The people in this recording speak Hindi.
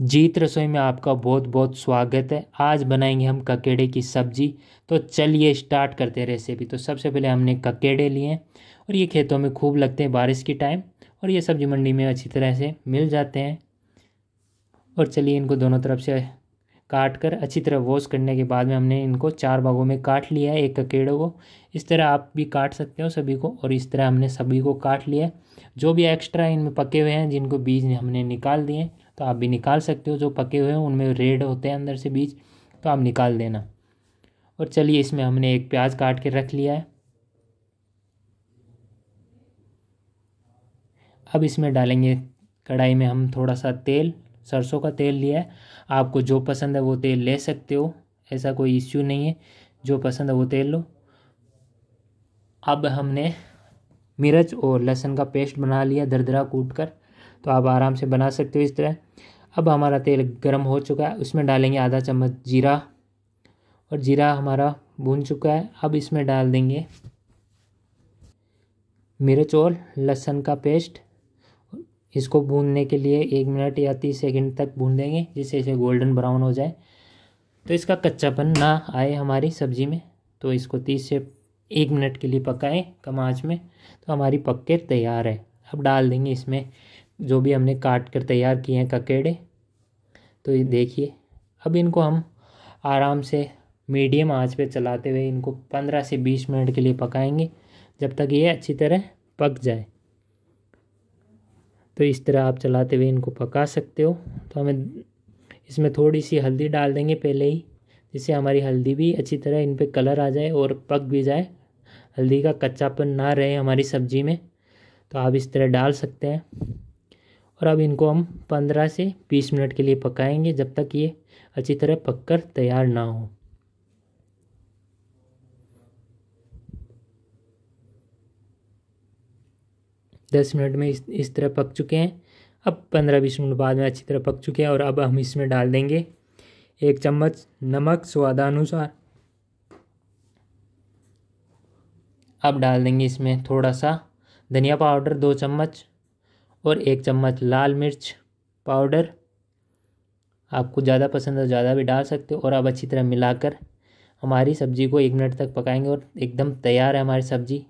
जीत रसोई में आपका बहुत बहुत स्वागत है आज बनाएंगे हम ककेड़े की सब्जी तो चलिए स्टार्ट करते हैं रेसिपी तो सबसे पहले हमने ककेड़े लिए हैं और ये खेतों में खूब लगते हैं बारिश के टाइम और ये सब्जी मंडी में अच्छी तरह से मिल जाते हैं और चलिए इनको दोनों तरफ से काट कर अच्छी तरह वॉश करने के बाद में हमने इनको चार भागों में काट लिया है एक ककेड़े को इस तरह आप भी काट सकते हो सभी को और इस तरह हमने सभी को काट लिया है जो भी एक्स्ट्रा इनमें पके हुए हैं जिनको बीज हमने निकाल दिए तो आप भी निकाल सकते हो जो पके हुए हैं उनमें रेड होते हैं अंदर से बीज तो आप निकाल देना और चलिए इसमें हमने एक प्याज काट के रख लिया है अब इसमें डालेंगे कढ़ाई में हम थोड़ा सा तेल सरसों का तेल लिया है आपको जो पसंद है वो तेल ले सकते हो ऐसा कोई इश्यू नहीं है जो पसंद है वो तेल लो अब हमने मिर्च और लहसुन का पेस्ट बना लिया दरदरा कूट कर तो आप आराम से बना सकते हो इस तरह अब हमारा तेल गर्म हो चुका है उसमें डालेंगे आधा चम्मच जीरा और जीरा हमारा भून चुका है अब इसमें डाल देंगे मिर्च और लहसुन का पेस्ट इसको भूनने के लिए एक मिनट या तीस सेकंड तक भून देंगे जिससे इसे गोल्डन ब्राउन हो जाए तो इसका कच्चापन ना आए हमारी सब्ज़ी में तो इसको तीस से एक मिनट के लिए पकाएं कम आँच में तो हमारी पक के तैयार है अब डाल देंगे इसमें जो भी हमने काट कर तैयार किए हैं ककेड़े तो ये देखिए अब इनको हम आराम से मीडियम आंच पे चलाते हुए इनको पंद्रह से बीस मिनट के लिए पकाएंगे जब तक ये अच्छी तरह पक जाए तो इस तरह आप चलाते हुए इनको पका सकते हो तो हमें इसमें थोड़ी सी हल्दी डाल देंगे पहले ही जिससे हमारी हल्दी भी अच्छी तरह इन पर कलर आ जाए और पक भी जाए हल्दी का कच्चापन ना रहे हमारी सब्ज़ी में तो आप इस तरह डाल सकते हैं और अब इनको हम पंद्रह से बीस मिनट के लिए पकाएंगे जब तक ये अच्छी तरह पककर तैयार ना हो दस मिनट में इस इस तरह पक चुके हैं अब पंद्रह बीस मिनट बाद में अच्छी तरह पक चुके हैं और अब हम इसमें डाल देंगे एक चम्मच नमक स्वादानुसार अब डाल देंगे इसमें थोड़ा सा धनिया पाउडर दो चम्मच और एक चम्मच लाल मिर्च पाउडर आपको ज़्यादा पसंद है तो ज़्यादा भी डाल सकते हो और आप अच्छी तरह मिलाकर हमारी सब्ज़ी को एक मिनट तक पकाएंगे और एकदम तैयार है हमारी सब्ज़ी